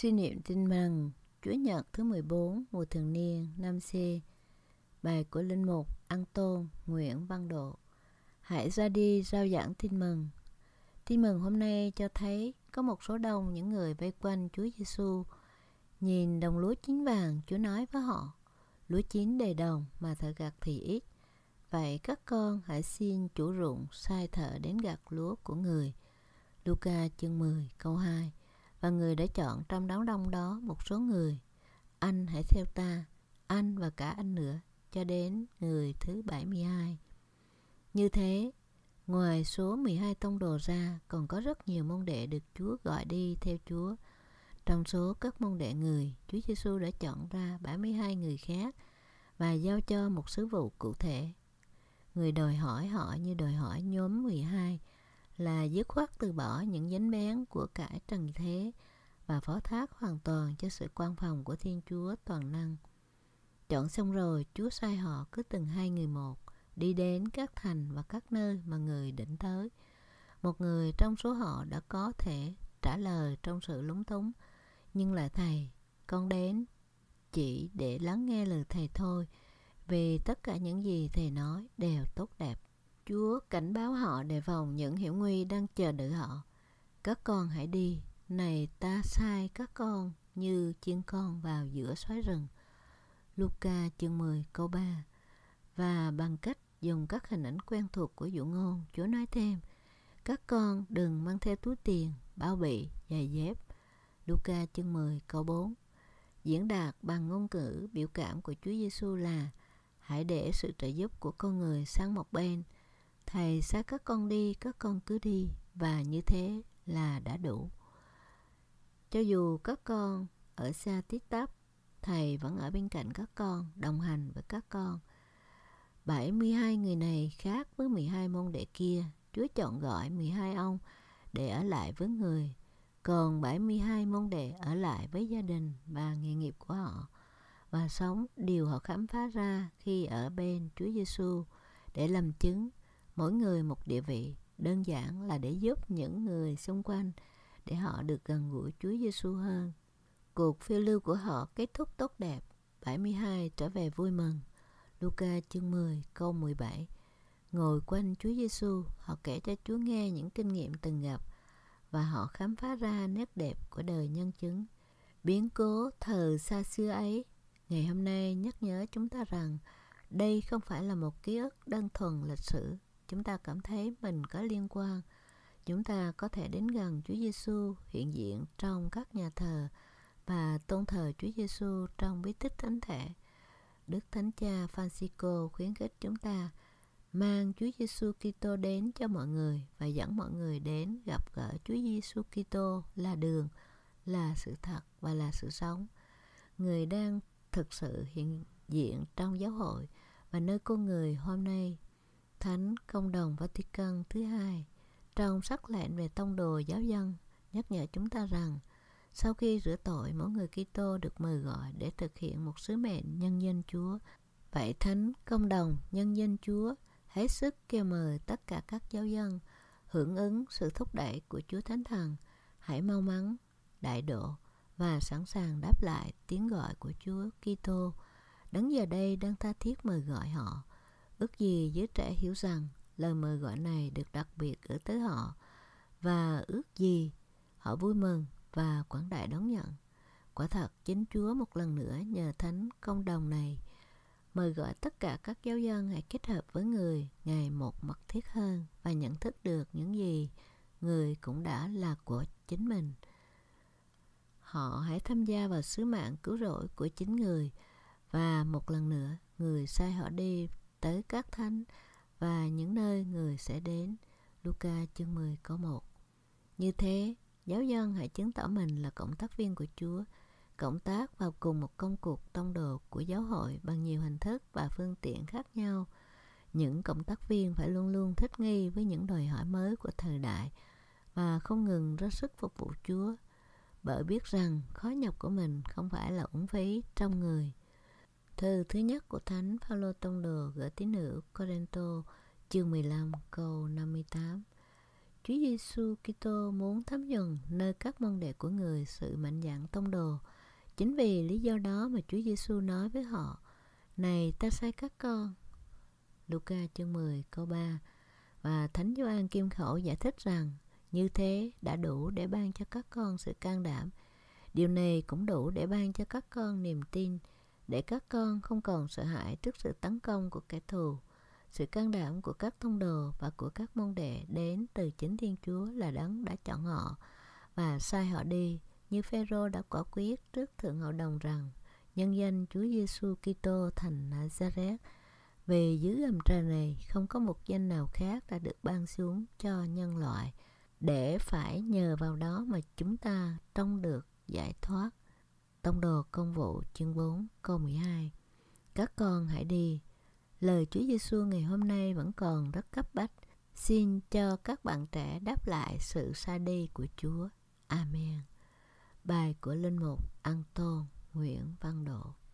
Suy niệm tin mừng Chúa Nhật thứ 14 mùa thường niên năm C Bài của Linh Mục An Tôn Nguyễn Văn Độ Hãy ra đi rao giảng tin mừng Tin mừng hôm nay cho thấy có một số đông những người vây quanh Chúa Giêsu Nhìn đồng lúa chín vàng Chúa nói với họ Lúa chín đầy đồng mà thợ gặt thì ít Vậy các con hãy xin chủ ruộng sai thợ đến gặt lúa của người Luca chương 10 câu 2 và người đã chọn trong đám đông đó một số người. Anh hãy theo ta, anh và cả anh nữa, cho đến người thứ 72. Như thế, ngoài số 12 tông đồ ra, còn có rất nhiều môn đệ được Chúa gọi đi theo Chúa. Trong số các môn đệ người, Chúa Giêsu đã chọn ra 72 người khác và giao cho một sứ vụ cụ thể. Người đòi hỏi họ như đòi hỏi nhóm 12 là dứt khoát từ bỏ những dính bén của cải trần thế và phó thác hoàn toàn cho sự quan phòng của Thiên Chúa toàn năng. Chọn xong rồi, Chúa sai họ cứ từng hai người một, đi đến các thành và các nơi mà người định tới. Một người trong số họ đã có thể trả lời trong sự lúng túng, nhưng là thầy, con đến chỉ để lắng nghe lời thầy thôi, vì tất cả những gì thầy nói đều tốt đẹp. Chúa cảnh báo họ đề phòng những hiểm nguy đang chờ đợi họ. Các con hãy đi, này ta sai các con như chiên con vào giữa xoáy rừng. Luca chương 10 câu 3 Và bằng cách dùng các hình ảnh quen thuộc của dụ ngôn, Chúa nói thêm, các con đừng mang theo túi tiền, bao bị, giày dép. Luca chương 10 câu 4 Diễn đạt bằng ngôn ngữ biểu cảm của Chúa Giêsu là Hãy để sự trợ giúp của con người sang một bên – thầy sẽ các con đi các con cứ đi và như thế là đã đủ cho dù các con ở xa tít tắp thầy vẫn ở bên cạnh các con đồng hành với các con 72 người này khác với 12 môn đệ kia Chúa chọn gọi 12 ông để ở lại với người còn 72 môn đệ ở lại với gia đình và nghề nghiệp của họ và sống điều họ khám phá ra khi ở bên Chúa Giêsu để làm chứng mỗi người một địa vị đơn giản là để giúp những người xung quanh để họ được gần gũi Chúa Giêsu hơn. Cuộc phiêu lưu của họ kết thúc tốt đẹp, 72 trở về vui mừng. Luca chương 10 câu 17 Ngồi quanh Chúa Giêsu, họ kể cho Chúa nghe những kinh nghiệm từng gặp và họ khám phá ra nét đẹp của đời nhân chứng. Biến cố thờ xa xưa ấy, ngày hôm nay nhắc nhớ chúng ta rằng đây không phải là một ký ức đơn thuần lịch sử chúng ta cảm thấy mình có liên quan, chúng ta có thể đến gần Chúa Giêsu hiện diện trong các nhà thờ và tôn thờ Chúa Giêsu trong bí tích thánh thể. Đức Thánh Cha Francisco khuyến khích chúng ta mang Chúa Giêsu Kitô đến cho mọi người và dẫn mọi người đến gặp gỡ Chúa Giêsu Kitô là đường, là sự thật và là sự sống. Người đang thực sự hiện diện trong giáo hội và nơi con người hôm nay Thánh Công đồng Vatican thứ hai trong sắc lệnh về tông đồ giáo dân nhắc nhở chúng ta rằng sau khi rửa tội mỗi người Kitô được mời gọi để thực hiện một sứ mệnh nhân dân Chúa. Vậy Thánh Công đồng nhân dân Chúa hết sức kêu mời tất cả các giáo dân hưởng ứng sự thúc đẩy của Chúa Thánh Thần, hãy mau mắn, đại độ và sẵn sàng đáp lại tiếng gọi của Chúa Kitô. Đấng giờ đây đang tha thiết mời gọi họ Ước gì giới trẻ hiểu rằng lời mời gọi này được đặc biệt gửi tới họ và ước gì họ vui mừng và quảng đại đón nhận. Quả thật, chính Chúa một lần nữa nhờ thánh công đồng này mời gọi tất cả các giáo dân hãy kết hợp với người ngày một mật thiết hơn và nhận thức được những gì người cũng đã là của chính mình. Họ hãy tham gia vào sứ mạng cứu rỗi của chính người và một lần nữa người sai họ đi tới các thanh và những nơi người sẽ đến. Luca chương 10 có 1 Như thế, giáo dân hãy chứng tỏ mình là cộng tác viên của Chúa, cộng tác vào cùng một công cuộc tông đồ của giáo hội bằng nhiều hình thức và phương tiện khác nhau. Những cộng tác viên phải luôn luôn thích nghi với những đòi hỏi mới của thời đại và không ngừng ra sức phục vụ Chúa bởi biết rằng khó nhọc của mình không phải là uổng phí trong người Thư thứ nhất của Thánh Phaolô Tông Đồ gửi tín hữu Corinto chương 15 câu 58 Chúa Giêsu Kitô muốn thấm nhuần nơi các môn đệ của người sự mạnh dạn tông đồ. Chính vì lý do đó mà Chúa Giêsu nói với họ: "Này, ta sai các con." Luca chương 10 câu 3 và Thánh Gioan Kim Khẩu giải thích rằng như thế đã đủ để ban cho các con sự can đảm. Điều này cũng đủ để ban cho các con niềm tin để các con không còn sợ hãi trước sự tấn công của kẻ thù. Sự can đảm của các thông đồ và của các môn đệ đến từ chính Thiên Chúa là đấng đã chọn họ và sai họ đi, như Phêrô đã quả quyết trước thượng hội đồng rằng nhân danh Chúa Giêsu Kitô thành Nazareth vì dưới gầm trời này không có một danh nào khác đã được ban xuống cho nhân loại để phải nhờ vào đó mà chúng ta trông được giải thoát Tông đồ công vụ chương 4 câu 12 Các con hãy đi Lời Chúa Giêsu ngày hôm nay vẫn còn rất cấp bách Xin cho các bạn trẻ đáp lại sự xa đi của Chúa Amen Bài của Linh Mục An Tôn Nguyễn Văn Độ